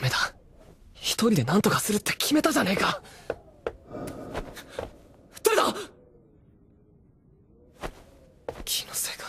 メだ一人で何とかするって決めたじゃねえか誰だ気のせいか